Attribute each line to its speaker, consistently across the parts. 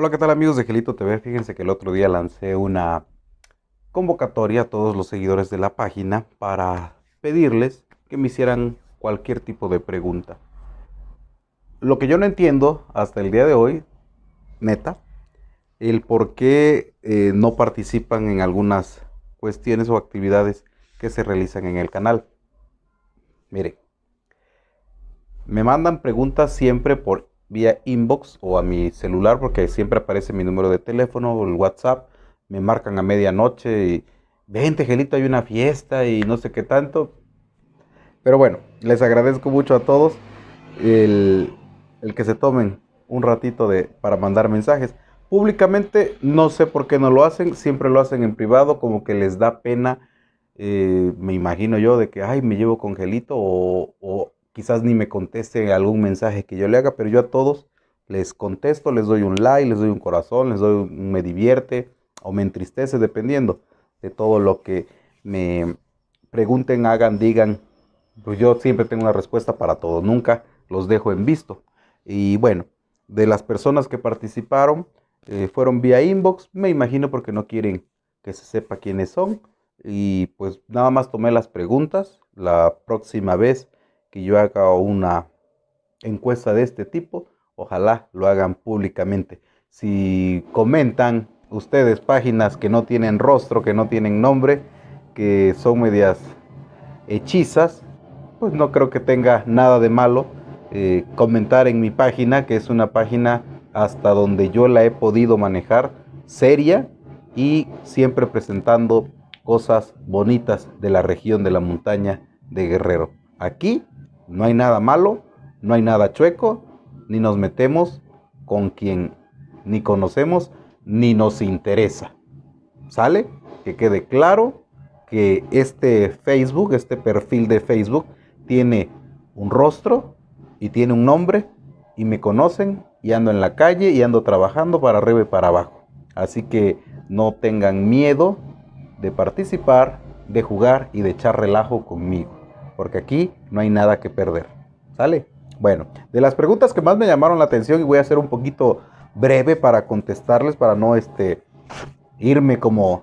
Speaker 1: Hola, ¿qué tal amigos de Gelito TV? Fíjense que el otro día lancé una convocatoria a todos los seguidores de la página para pedirles que me hicieran cualquier tipo de pregunta. Lo que yo no entiendo hasta el día de hoy, neta, el por qué eh, no participan en algunas cuestiones o actividades que se realizan en el canal. Miren, me mandan preguntas siempre por vía inbox o a mi celular, porque siempre aparece mi número de teléfono o el WhatsApp. Me marcan a medianoche y, vente, Gelito, hay una fiesta y no sé qué tanto. Pero bueno, les agradezco mucho a todos el, que se tomen un ratito de, para mandar mensajes. Públicamente no sé por qué no lo hacen, siempre lo hacen en privado, como que les da pena, eh, me imagino yo, de que, ay, me llevo con Gelito o quizás ni me conteste algún mensaje que yo le haga, pero yo a todos les contesto, les doy un like, les doy un corazón, les doy un me divierte o me entristece, dependiendo de todo lo que me pregunten, hagan, digan. Pues yo siempre tengo una respuesta para todo, nunca los dejo en visto. Y bueno, de las personas que participaron, eh, fueron vía inbox, me imagino porque no quieren que se sepa quiénes son. Y pues nada más tomé las preguntas. La próxima vez que yo haga una encuesta de este tipo, ojalá lo hagan públicamente. Si comentan ustedes páginas que no tienen rostro, que no tienen nombre, que son medias hechizas, pues no creo que tenga nada de malo eh, comentar en mi página, que es una página hasta donde yo la he podido manejar, seria y siempre presentando cosas bonitas de la región de la montaña de Guerrero. Aquí no hay nada malo, no hay nada chueco, ni nos metemos con quien ni conocemos, ni nos interesa. ¿Sale? Que quede claro que este Facebook, este perfil de Facebook, tiene un rostro y tiene un nombre y me conocen y ando en la calle y ando trabajando para arriba y para abajo. Así que no tengan miedo de participar, de jugar y de echar relajo conmigo porque aquí no hay nada que perder. ¿Sale? Bueno, de las preguntas que más me llamaron la atención y voy a ser un poquito breve para contestarles, para no este, irme como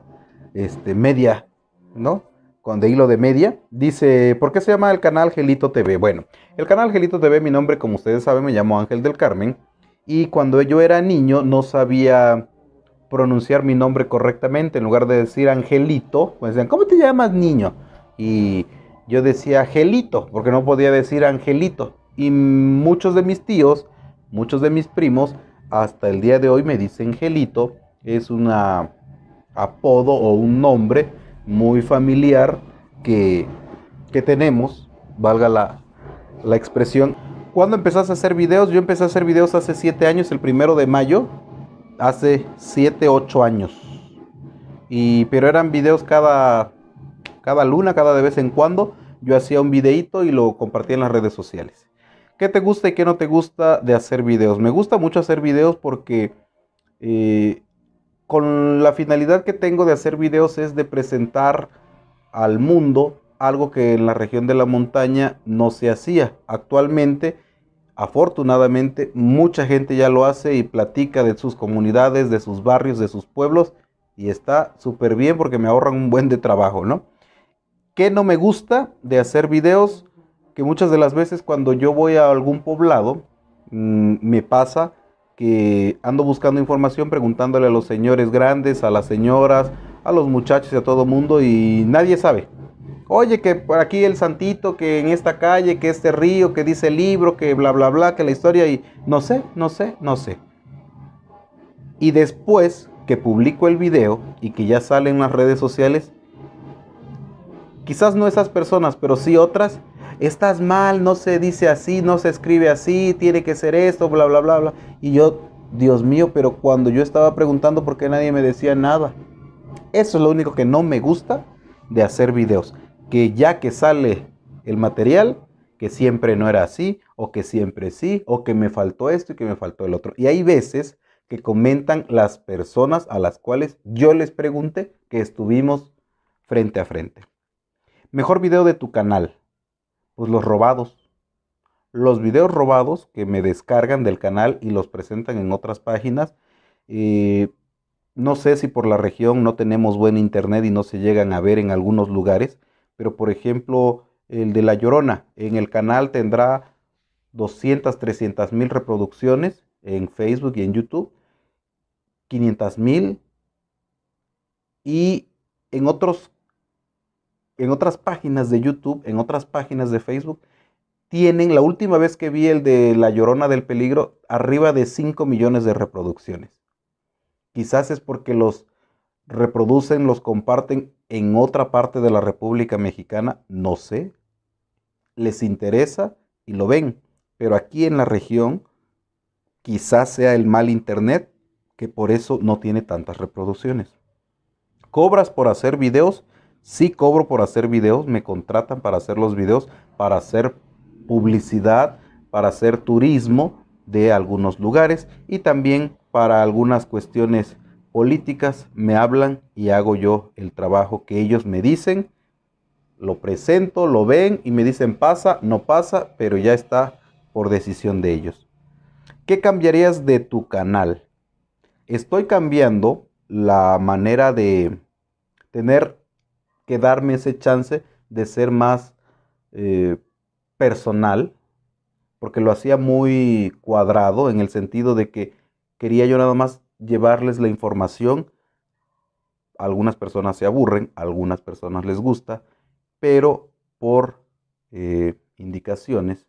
Speaker 1: este, media, ¿no? Con de hilo de media. Dice, ¿por qué se llama el canal Gelito TV? Bueno, el canal Gelito TV, mi nombre, como ustedes saben, me llamo Ángel del Carmen. Y cuando yo era niño no sabía pronunciar mi nombre correctamente. En lugar de decir Angelito, me pues decían, ¿cómo te llamas niño? Y yo decía Angelito, porque no podía decir Angelito. Y muchos de mis tíos, muchos de mis primos, hasta el día de hoy me dicen Angelito. Es un apodo o un nombre muy familiar que, tenemos, valga la, la expresión. Cuando empezaste a hacer videos? Yo empecé a hacer videos hace 7 años, el primero de mayo, hace 7, 8 años. Y, pero eran videos cada cada luna, cada de vez en cuando, yo hacía un videito y lo compartía en las redes sociales. ¿Qué te gusta y qué no te gusta de hacer videos? Me gusta mucho hacer videos porque eh, con la finalidad que tengo de hacer videos es de presentar al mundo algo que en la región de la montaña no se hacía. Actualmente, afortunadamente, mucha gente ya lo hace y platica de sus comunidades, de sus barrios, de sus pueblos y está súper bien porque me ahorran un buen de trabajo, ¿no? qué no me gusta de hacer videos, que muchas de las veces cuando yo voy a algún poblado, mm, me pasa que ando buscando información, preguntándole a los señores grandes, a las señoras, a los muchachos y a todo mundo y nadie sabe. Oye, que por aquí el santito, que en esta calle, que este río, que dice el libro, que bla, bla, bla, que la historia y no sé, no sé, no sé. Y después que publico el video y que ya sale en las redes sociales, quizás no esas personas, pero sí otras, estás mal, no se dice así, no se escribe así, tiene que ser esto, bla, bla, bla, bla. Y yo, Dios mío, pero cuando yo estaba preguntando por qué nadie me decía nada, eso es lo único que no me gusta de hacer videos, que ya que sale el material, que siempre no era así, o que siempre sí, o que me faltó esto y que me faltó el otro. Y hay veces que comentan las personas a las cuales yo les pregunté que estuvimos frente a frente. Mejor video de tu canal. Pues los robados. Los videos robados que me descargan del canal y los presentan en otras páginas. Eh, no sé si por la región no tenemos buen internet y no se llegan a ver en algunos lugares, pero por ejemplo el de La Llorona, en el canal tendrá 200, 300 mil reproducciones en Facebook y en YouTube, 500 mil y en otros en otras páginas de YouTube, en otras páginas de Facebook, tienen, la última vez que vi el de La Llorona del Peligro, arriba de 5 millones de reproducciones. Quizás es porque los reproducen, los comparten en otra parte de la República Mexicana, no sé. Les interesa y lo ven, pero aquí en la región quizás sea el mal internet que por eso no tiene tantas reproducciones. Cobras por hacer videos Sí cobro por hacer videos, me contratan para hacer los videos, para hacer publicidad, para hacer turismo de algunos lugares y también para algunas cuestiones políticas me hablan y hago yo el trabajo que ellos me dicen, lo presento, lo ven y me dicen pasa, no pasa, pero ya está por decisión de ellos. ¿Qué cambiarías de tu canal? Estoy cambiando la manera de tener que darme ese chance de ser más eh, personal, porque lo hacía muy cuadrado en el sentido de que quería yo nada más llevarles la información. Algunas personas se aburren, algunas personas les gusta, pero por eh, indicaciones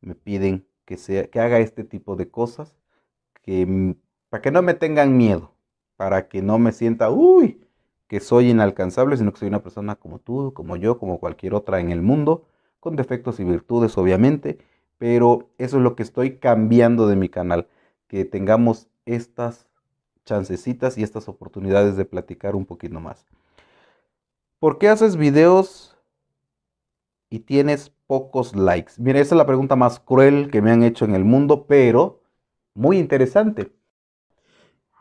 Speaker 1: me piden que, sea, que haga este tipo de cosas que, mm, para que no me tengan miedo, para que no me sienta, uy, que soy inalcanzable, sino que soy una persona como tú, como yo, como cualquier otra en el mundo, con defectos y virtudes obviamente, pero eso es lo que estoy cambiando de mi canal, que tengamos estas chancecitas y estas oportunidades de platicar un poquito más. ¿Por qué haces videos y tienes pocos likes? Mira, esa es la pregunta más cruel que me han hecho en el mundo, pero muy interesante.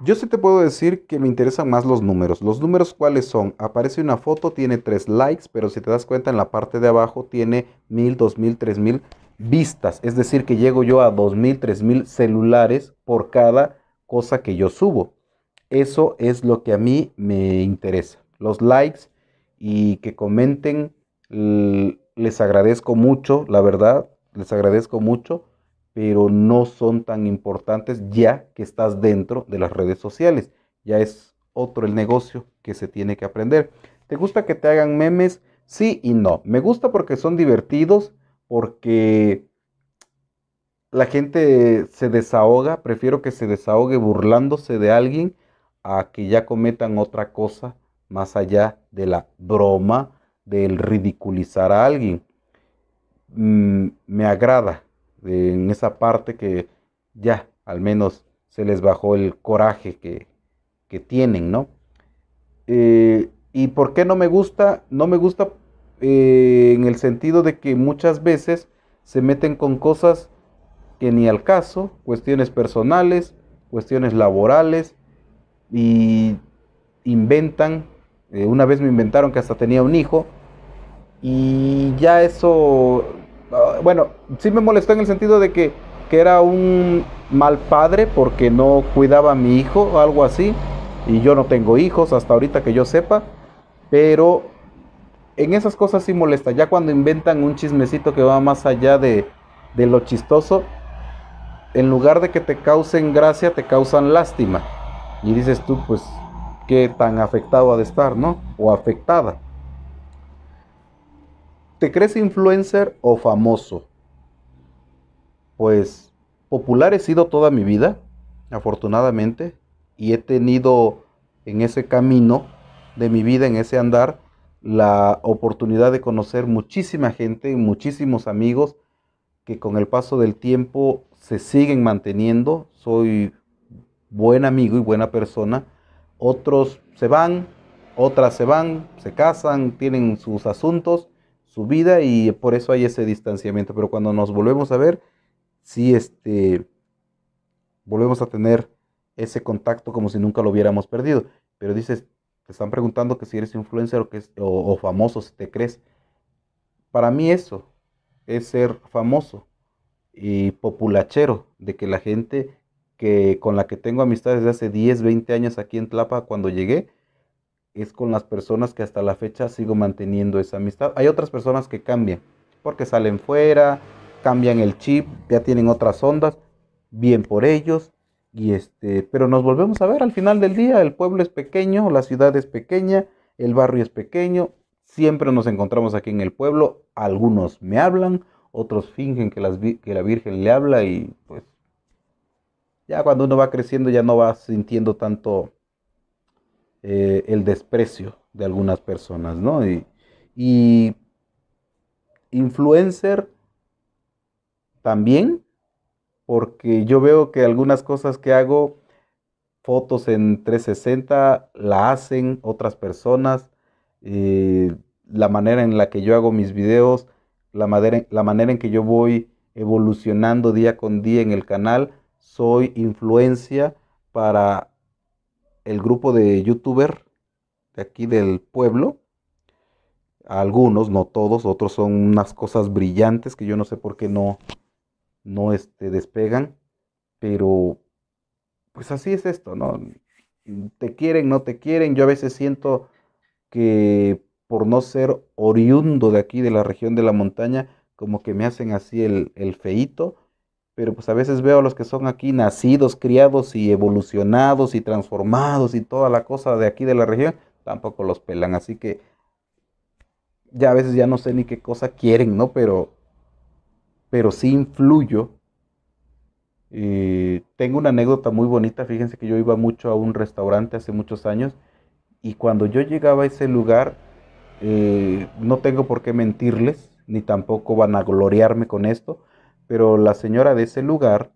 Speaker 1: Yo sí te puedo decir que me interesan más los números. ¿Los números cuáles son? Aparece una foto, tiene tres likes, pero si te das cuenta en la parte de abajo tiene 1000, 2000, 3000 vistas. Es decir, que llego yo a 2000, 3000 celulares por cada cosa que yo subo. Eso es lo que a mí me interesa. Los likes y que comenten. Les agradezco mucho, la verdad, les agradezco mucho pero no son tan importantes ya que estás dentro de las redes sociales. Ya es otro el negocio que se tiene que aprender. ¿Te gusta que te hagan memes? Sí y no. Me gusta porque son divertidos, porque la gente se desahoga. Prefiero que se desahogue burlándose de alguien a que ya cometan otra cosa más allá de la broma, del ridiculizar a alguien. Mm, me agrada en esa parte que ya al menos se les bajó el coraje que, tienen, ¿no? Eh, ¿Y por qué no me gusta? No me gusta eh, en el sentido de que muchas veces se meten con cosas que ni al caso, cuestiones personales, cuestiones laborales, y inventan, eh, una vez me inventaron que hasta tenía un hijo, y ya eso Ah, bueno, sí me molestó en el sentido de que, era un mal padre porque no cuidaba a mi hijo o algo así. Y yo no tengo hijos hasta ahorita que yo sepa. Pero en esas cosas sí molesta. Ya cuando inventan un chismecito que va más allá de, de lo chistoso, en lugar de que te causen gracia, te causan lástima. Y dices tú, pues, qué tan afectado ha de estar, ¿no? O afectada crees influencer o famoso? Pues popular he sido toda mi vida, afortunadamente, y he tenido en ese camino de mi vida, en ese andar, la oportunidad de conocer muchísima gente, muchísimos amigos que con el paso del tiempo se siguen manteniendo. Soy buen amigo y buena persona. Otros se van, otras se van, se casan, tienen sus asuntos su vida y por eso hay ese distanciamiento. Pero cuando nos volvemos a ver, sí este, volvemos a tener ese contacto como si nunca lo hubiéramos perdido. Pero dices, te están preguntando que si eres influencer o, que, o, famoso, si te crees. Para mí eso es ser famoso y populachero, de que la gente que con la que tengo amistades desde hace 10, 20 años aquí en Tlapa cuando llegué, es con las personas que hasta la fecha sigo manteniendo esa amistad. Hay otras personas que cambian, porque salen fuera, cambian el chip, ya tienen otras ondas, bien por ellos. Y este, pero nos volvemos a ver al final del día, el pueblo es pequeño, la ciudad es pequeña, el barrio es pequeño, siempre nos encontramos aquí en el pueblo, algunos me hablan, otros fingen que, que la Virgen le habla y pues ya cuando uno va creciendo ya no va sintiendo tanto eh, el desprecio de algunas personas, ¿no? Y, influencer también, porque yo veo que algunas cosas que hago, fotos en 360, la hacen otras personas, eh, la manera en la que yo hago mis videos, la, la manera en que yo voy evolucionando día con día en el canal, soy influencia para el grupo de youtuber de aquí del pueblo. Algunos, no todos, otros son unas cosas brillantes que yo no sé por qué no, no este, despegan. Pero pues así es esto, ¿no? Te quieren, no te quieren. Yo a veces siento que por no ser oriundo de aquí, de la región de la montaña, como que me hacen así el, el feíto pero pues a veces veo a los que son aquí nacidos, criados y evolucionados y transformados y toda la cosa de aquí de la región, tampoco los pelan. Así que ya a veces ya no sé ni qué cosa quieren, ¿no? Pero, pero sí influyo. tengo una anécdota muy bonita, fíjense que yo iba mucho a un restaurante hace muchos años y cuando yo llegaba a ese lugar, eh, no tengo por qué mentirles, ni tampoco van a gloriarme con esto, pero la señora de ese lugar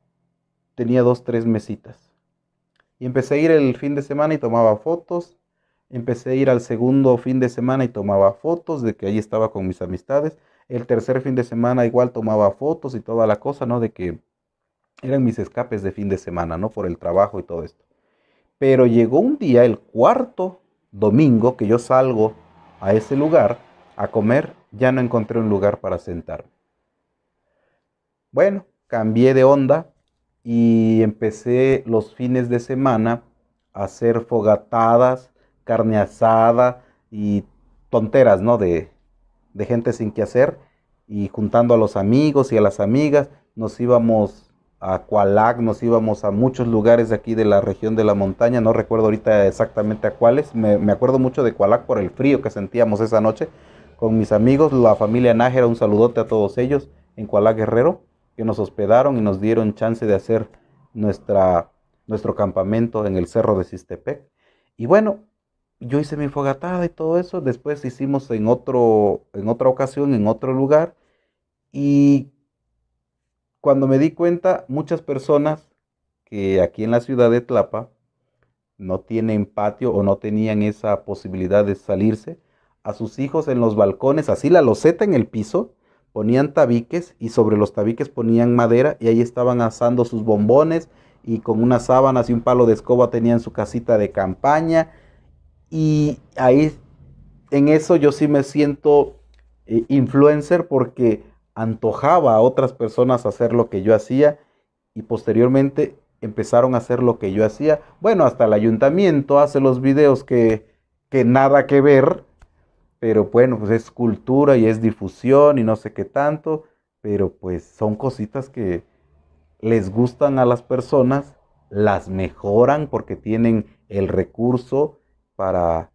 Speaker 1: tenía dos, tres mesitas. Y empecé a ir el fin de semana y tomaba fotos. Empecé a ir al segundo fin de semana y tomaba fotos de que ahí estaba con mis amistades. El tercer fin de semana igual tomaba fotos y toda la cosa, ¿no? De que eran mis escapes de fin de semana, ¿no? Por el trabajo y todo esto. Pero llegó un día, el cuarto domingo, que yo salgo a ese lugar a comer, ya no encontré un lugar para sentarme. Bueno, cambié de onda y empecé los fines de semana a hacer fogatadas, carne asada y tonteras, ¿no? De, gente sin que hacer y juntando a los amigos y a las amigas, nos íbamos a Cualac, nos íbamos a muchos lugares de aquí de la región de la montaña, no recuerdo ahorita exactamente a cuáles, me, acuerdo mucho de Cualac por el frío que sentíamos esa noche con mis amigos, la familia Nájera, un saludote a todos ellos en Cualac Guerrero que nos hospedaron y nos dieron chance de hacer nuestra, nuestro campamento en el cerro de Cistepec Y bueno, yo hice mi fogatada y todo eso. Después hicimos en, otro, en otra ocasión, en otro lugar. Y cuando me di cuenta, muchas personas que aquí en la ciudad de Tlapa no tienen patio o no tenían esa posibilidad de salirse, a sus hijos en los balcones, así la loseta en el piso, ponían tabiques y sobre los tabiques ponían madera y ahí estaban asando sus bombones y con unas sábanas y un palo de escoba tenían su casita de campaña y ahí en eso yo sí me siento eh, influencer porque antojaba a otras personas hacer lo que yo hacía y posteriormente empezaron a hacer lo que yo hacía. Bueno, hasta el ayuntamiento hace los videos que, que nada que ver, pero bueno, pues es cultura y es difusión y no sé qué tanto, pero pues son cositas que les gustan a las personas, las mejoran porque tienen el recurso para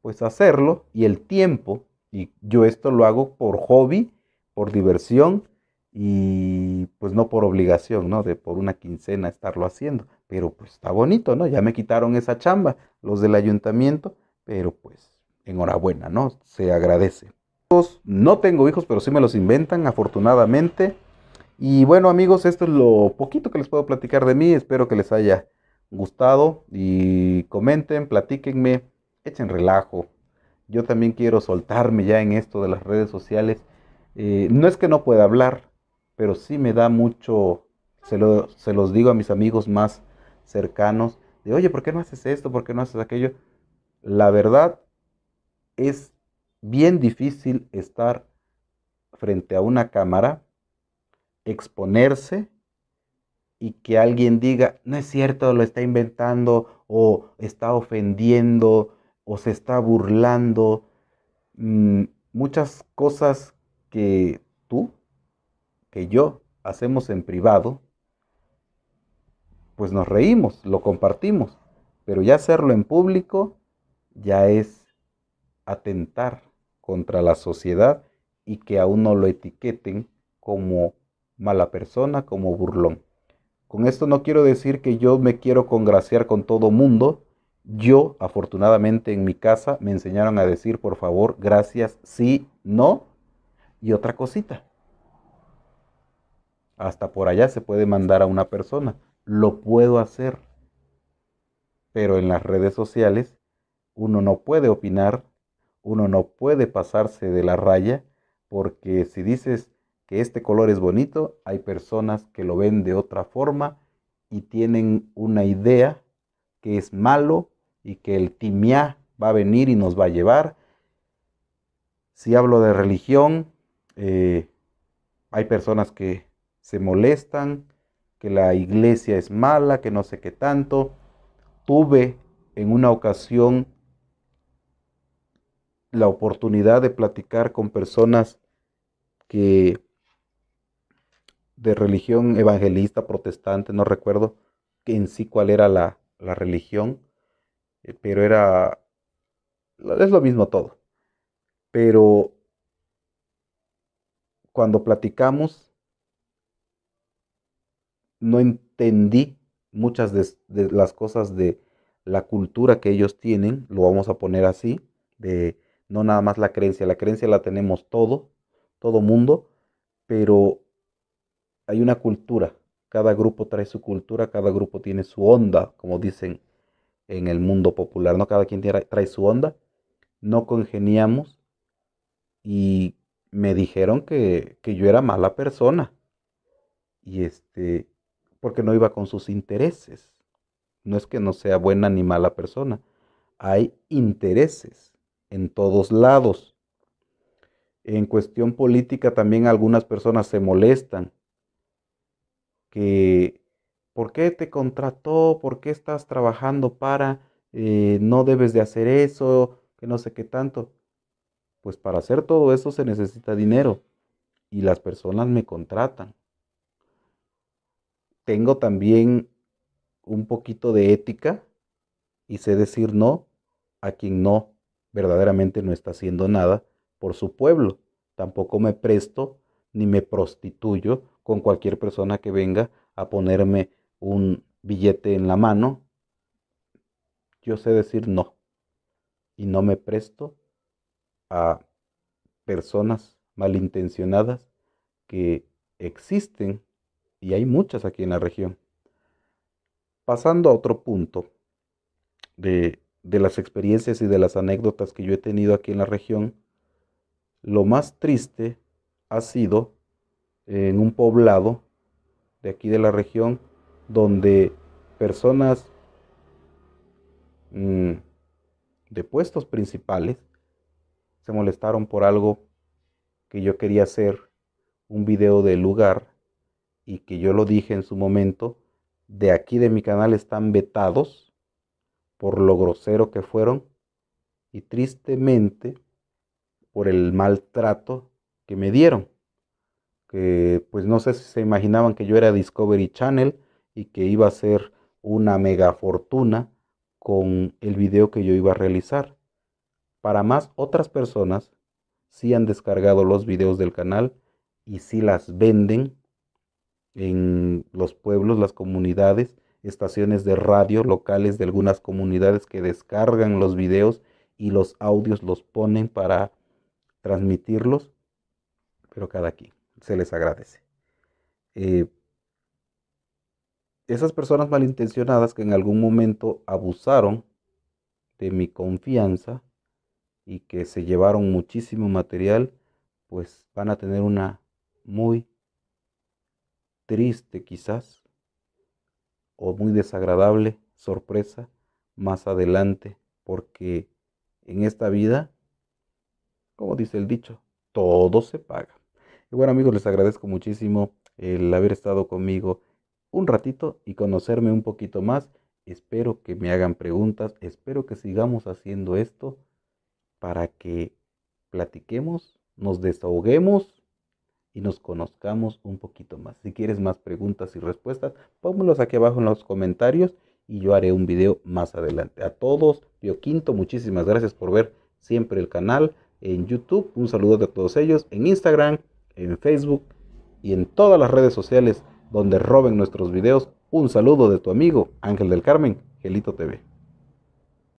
Speaker 1: pues hacerlo y el tiempo y yo esto lo hago por hobby, por diversión y pues no por obligación, ¿no? De por una quincena estarlo haciendo, pero pues está bonito, ¿no? Ya me quitaron esa chamba los del ayuntamiento, pero pues enhorabuena, ¿no? Se agradece. No tengo hijos, pero sí me los inventan, afortunadamente. Y bueno, amigos, esto es lo poquito que les puedo platicar de mí. Espero que les haya gustado y comenten, platiquenme, echen relajo. Yo también quiero soltarme ya en esto de las redes sociales. Eh, no es que no pueda hablar, pero sí me da mucho, se, lo, se los digo a mis amigos más cercanos, de oye, ¿por qué no haces esto? ¿Por qué no haces aquello? La verdad, es bien difícil estar frente a una cámara, exponerse y que alguien diga, no es cierto, lo está inventando o está ofendiendo o se está burlando. Mm, muchas cosas que tú, que yo hacemos en privado, pues nos reímos, lo compartimos, pero ya hacerlo en público ya es atentar contra la sociedad y que a uno lo etiqueten como mala persona, como burlón. Con esto no quiero decir que yo me quiero congraciar con todo mundo. Yo, afortunadamente, en mi casa me enseñaron a decir, por favor, gracias, sí, no. Y otra cosita. Hasta por allá se puede mandar a una persona. Lo puedo hacer. Pero en las redes sociales uno no puede opinar uno no puede pasarse de la raya porque si dices que este color es bonito, hay personas que lo ven de otra forma y tienen una idea que es malo y que el timiá va a venir y nos va a llevar. Si hablo de religión, eh, hay personas que se molestan, que la iglesia es mala, que no sé qué tanto. Tuve en una ocasión la oportunidad de platicar con personas que de religión evangelista, protestante, no recuerdo que en sí cuál era la, religión, eh, pero era, es lo mismo todo. Pero cuando platicamos, no entendí muchas de, de, las cosas de la cultura que ellos tienen, lo vamos a poner así, de no nada más la creencia. La creencia la tenemos todo, todo mundo, pero hay una cultura. Cada grupo trae su cultura, cada grupo tiene su onda, como dicen en el mundo popular, ¿no? Cada quien trae su onda. No congeniamos y me dijeron que, yo era mala persona. Y este, porque no iba con sus intereses. No es que no sea buena ni mala persona, hay intereses en todos lados. En cuestión política también algunas personas se molestan que ¿por qué te contrató? ¿Por qué estás trabajando para? Eh, no debes de hacer eso, que no sé qué tanto. Pues para hacer todo eso se necesita dinero y las personas me contratan. Tengo también un poquito de ética y sé decir no a quien no verdaderamente no está haciendo nada por su pueblo. Tampoco me presto ni me prostituyo con cualquier persona que venga a ponerme un billete en la mano. Yo sé decir no. Y no me presto a personas malintencionadas que existen y hay muchas aquí en la región. Pasando a otro punto de de las experiencias y de las anécdotas que yo he tenido aquí en la región, lo más triste ha sido en un poblado de aquí de la región donde personas mm, de puestos principales se molestaron por algo que yo quería hacer un video del lugar y que yo lo dije en su momento, de aquí de mi canal están vetados por lo grosero que fueron y tristemente por el maltrato que me dieron. Que pues no sé si se imaginaban que yo era Discovery Channel y que iba a ser una mega fortuna con el video que yo iba a realizar. Para más, otras personas sí han descargado los videos del canal y sí las venden en los pueblos, las comunidades estaciones de radio locales de algunas comunidades que descargan los videos y los audios los ponen para transmitirlos, pero cada quien se les agradece. Eh, esas personas malintencionadas que en algún momento abusaron de mi confianza y que se llevaron muchísimo material, pues van a tener una muy triste quizás o muy desagradable sorpresa más adelante, porque en esta vida, como dice el dicho, todo se paga. Y bueno amigos, les agradezco muchísimo el haber estado conmigo un ratito y conocerme un poquito más. Espero que me hagan preguntas, espero que sigamos haciendo esto para que platiquemos, nos desahoguemos y nos conozcamos un poquito más. Si quieres más preguntas y respuestas, pónmelos aquí abajo en los comentarios y yo haré un video más adelante. A todos, Quinto, muchísimas gracias por ver siempre el canal en YouTube. Un saludo de todos ellos en Instagram, en Facebook y en todas las redes sociales donde roben nuestros videos. Un saludo de tu amigo Ángel del Carmen, Gelito TV.